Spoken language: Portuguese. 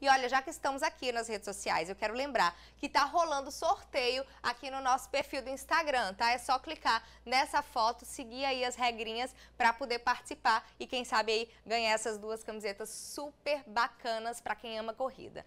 E olha, já que estamos aqui nas redes sociais, eu quero lembrar que está rolando sorteio aqui no nosso perfil do Instagram, tá? É só clicar nessa foto, seguir aí as regrinhas para poder participar e quem sabe aí ganhar essas duas camisetas super bacanas para quem ama corrida.